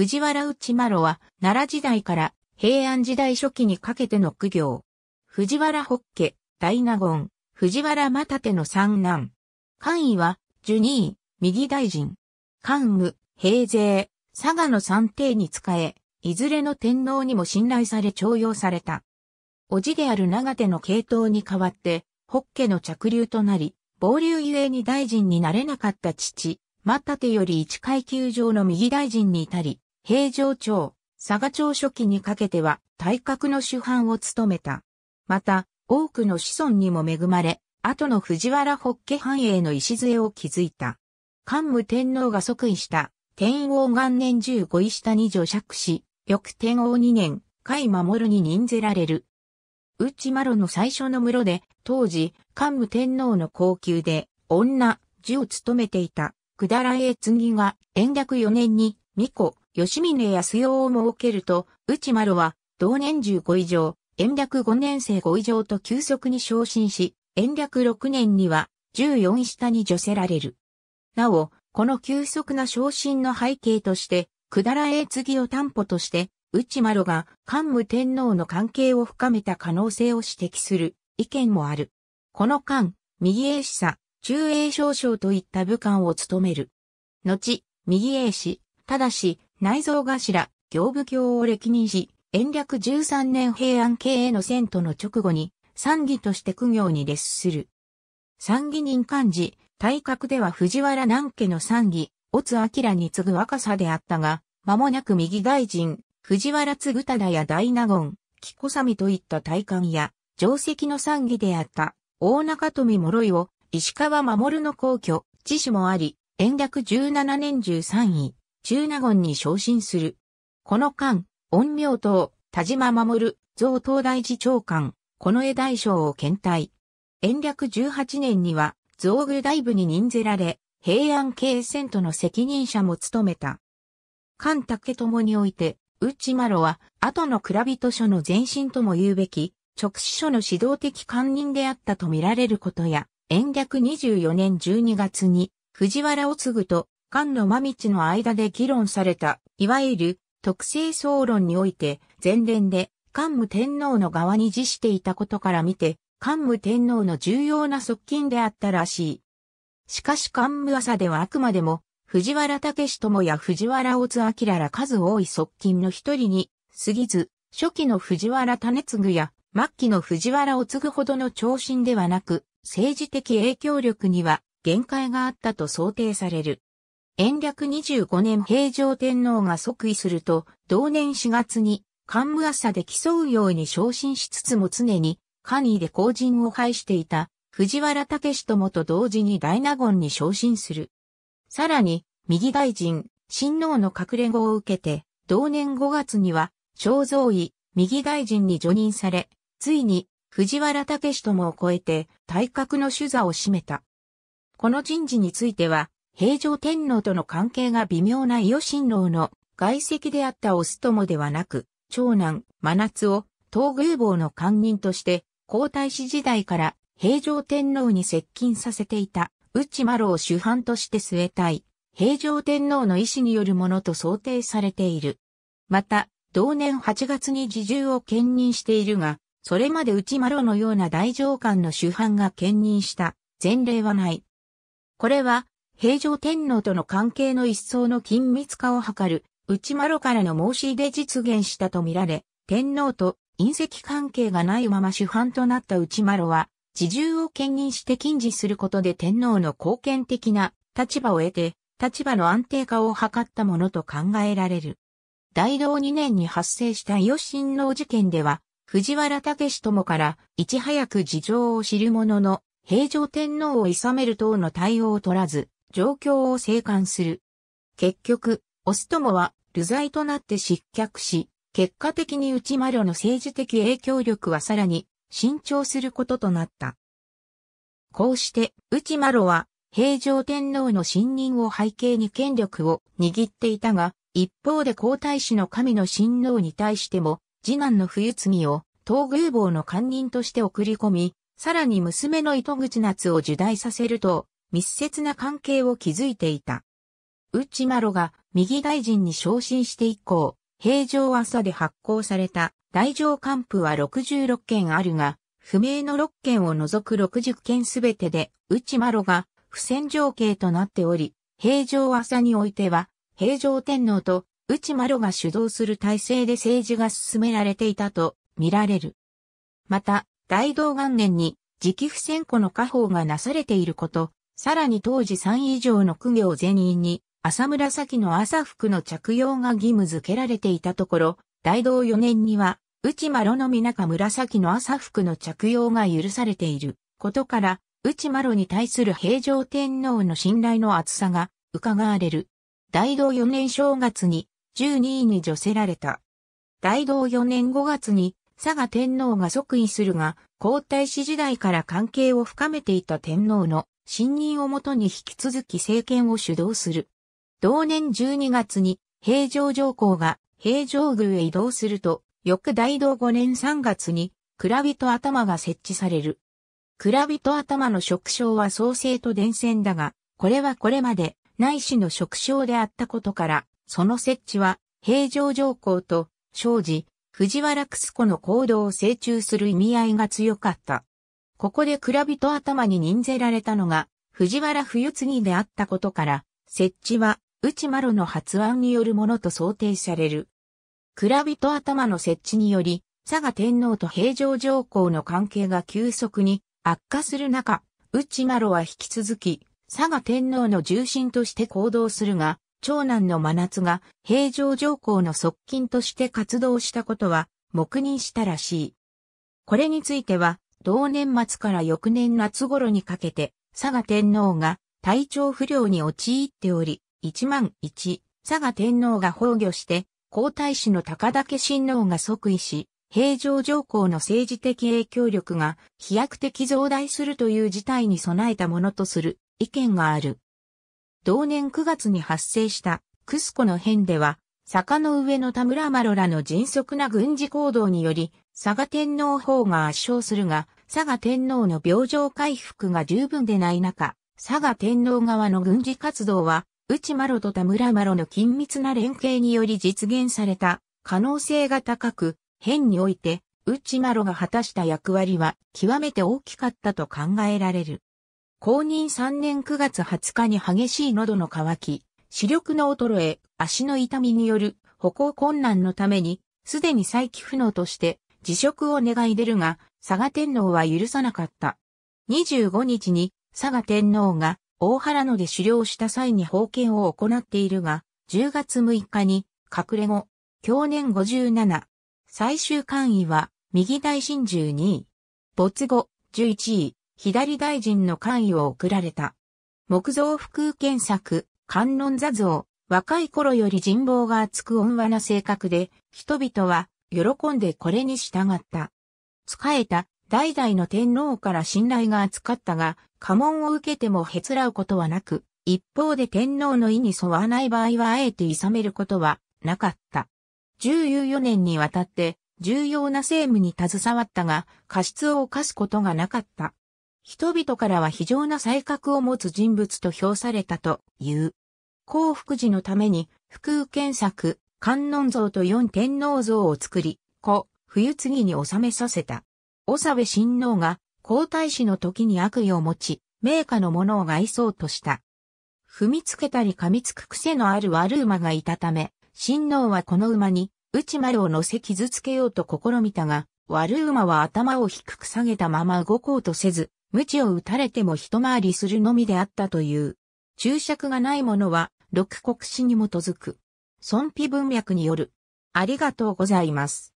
藤原内麻呂は、奈良時代から平安時代初期にかけての苦行。藤原北家、大納言、藤原又手の三男。官位は、ジュニー、右大臣。官務、平勢、佐賀の三帝に仕え、いずれの天皇にも信頼され重用された。叔父である長手の系統に代わって、北家の着流となり、暴流ゆえに大臣になれなかった父、又手より一階級上の右大臣に至り、平城朝、佐賀朝初期にかけては大閣の主犯を務めた。また、多くの子孫にも恵まれ、後の藤原北家繁栄の礎を築いた。桓武天皇が即位した天王元年十五位下に除釈し、翌天王二年、甲斐守に任ぜられる。内麻呂の最初の室で、当時、桓武天皇の高級で、女、寿を務めていた、下良英継が、延暦四年に、巫女、吉峰康代を設けると、内丸は、同年15以上、延暦5年生5以上と急速に昇進し、延暦6年には、14下に除せられる。なお、この急速な昇進の背景として、百済え継を担保として、内丸が桓武天皇の関係を深めた可能性を指摘する意見もある。この間、右英氏佐、中英少将といった武官を務める。後、右英氏、ただし、内蔵頭、行部教を歴任し、延暦13年平安経営の遷都の直後に、参議として苦行に列する。参議人幹事、体格では藤原南家の参議、乙明に次ぐ若さであったが、間もなく右大臣、藤原嗣忠や大納言、木小サミといった大官や、定石の参議であった大中富諸井を石川守の皇居、自主もあり、延暦17年13位。中納言に昇進する。この間、恩明党、田島守、増東大寺長官、近衛大将を検体。延暦18年には、増具大部に任ぜられ、平安京戦都の責任者も務めた。関竹共において、内麻呂は、後の蔵人書の前身とも言うべき、直視書の指導的官人であったと見られることや、延暦24年12月に、藤原を継ぐと、菅の間道の間で議論された、いわゆる特性総論において、前年で菅武天皇の側に辞していたことから見て、菅武天皇の重要な側近であったらしい。しかし菅武朝ではあくまでも、藤原武友や藤原大津明ら数多い側近の一人に、過ぎず、初期の藤原種次や末期の藤原を継ぐほどの長身ではなく、政治的影響力には限界があったと想定される。延暦25年平城天皇が即位すると、同年4月に、桓武朝で競うように昇進しつつも常に、官位で後陣を排していた、藤原武友と同時に大納言に昇進する。さらに、右大臣、親王の隠れ子を受けて、同年5月には、肖像位、右大臣に除任され、ついに、藤原武友を超えて、大格の主座を占めた。この人事については、平城天皇との関係が微妙な伊予新郎の外籍であったオス友ではなく、長男、真夏を東宮坊の官人として、皇太子時代から平城天皇に接近させていた、内麻呂を主犯として据えたい、平城天皇の意思によるものと想定されている。また、同年8月に自重を兼任しているが、それまで内麻呂のような大上官の主犯が兼任した前例はない。これは平城天皇との関係の一層の緊密化を図る、内丸からの申し出実現したとみられ、天皇と隕石関係がないまま主犯となった内丸は、自重を兼任して禁止することで天皇の貢献的な立場を得て、立場の安定化を図ったものと考えられる。大道2年に発生した伊予新郎事件では、藤原武友から、いち早く事情を知るものの、平城天皇を諌める等の対応を取らず、状況を静観する。結局、オストモは流罪となって失脚し、結果的に内マロの政治的影響力はさらに伸長することとなった。こうして、内マロは平城天皇の信任を背景に権力を握っていたが、一方で皇太子の神の親王に対しても、次男の冬継を東宮坊の官人として送り込み、さらに娘の糸口夏を受代させると、密接な関係を築いていた。内麻呂が右大臣に昇進して以降、平城朝で発行された大乗官府は66件あるが、不明の6件を除く60件すべてで、内麻呂が不戦情件となっており、平城朝においては、平城天皇と内麻呂が主導する体制で政治が進められていたと見られる。また、大道元年に直不戦庫の家宝がなされていること、さらに当時3以上の区業全員に、朝紫の朝服の着用が義務付けられていたところ、大同4年には、内呂のみか紫の朝服の着用が許されていることから、内呂に対する平城天皇の信頼の厚さが伺われる。大同4年正月に12位に除せられた。大同4年5月に佐賀天皇が即位するが、皇太子時代から関係を深めていた天皇の信任をもとに引き続き政権を主導する。同年12月に平城上皇が平城宮へ移動すると、翌大道5年3月に蔵人頭が設置される。蔵人頭の職称は創生と伝染だが、これはこれまで内氏の職称であったことから、その設置は平城上皇と庄司、藤原楠子の行動を成中する意味合いが強かった。ここで蔵人頭に任ぜられたのが、藤原冬次であったことから、設置は、内丸の発案によるものと想定される。蔵人頭の設置により、佐賀天皇と平城上皇の関係が急速に悪化する中、内丸は引き続き、佐賀天皇の重臣として行動するが、長男の真夏が平城上皇の側近として活動したことは黙認したらしい。これについては、同年末から翌年夏頃にかけて、佐賀天皇が体調不良に陥っており、一万一、佐賀天皇が崩御して、皇太子の高岳親王が即位し、平常上皇の政治的影響力が飛躍的増大するという事態に備えたものとする意見がある。同年9月に発生したクスコの変では、坂の上の田村マロらの迅速な軍事行動により、佐賀天皇法が圧勝するが、佐賀天皇の病状回復が十分でない中、佐賀天皇側の軍事活動は、内ロと田村ロの緊密な連携により実現された可能性が高く、変において、内ロが果たした役割は極めて大きかったと考えられる。公認3年9月20日に激しい喉の渇き、視力の衰え、足の痛みによる歩行困難のために、すでに再起不能として辞職を願い出るが、佐賀天皇は許さなかった。25日に佐賀天皇が大原野で狩猟した際に封建を行っているが、10月6日に隠れ後、去年57、最終官位は右大臣12位、没後11位、左大臣の官位を贈られた。木造副検索、観音座像、若い頃より人望が厚く温和な性格で、人々は喜んでこれに従った。仕えた代々の天皇から信頼が厚かったが、家紋を受けてもへつらうことはなく、一方で天皇の意に沿わない場合はあえて諌めることはなかった。1四年にわたって重要な政務に携わったが、過失を犯すことがなかった。人々からは非常な才覚を持つ人物と評されたという。幸福寺のために、福右検作、観音像と四天皇像を作り、子、冬次に収めさせた。長部親王が皇太子の時に悪意を持ち、名家の者を害そうとした。踏みつけたり噛みつく癖のある悪馬がいたため、親王はこの馬に、内丸を乗せ傷つけようと試みたが、悪馬は頭を低く下げたまま動こうとせず、鞭を打たれても一回りするのみであったという。注釈がないものは、六国史に基づく。損皮文脈による。ありがとうございます。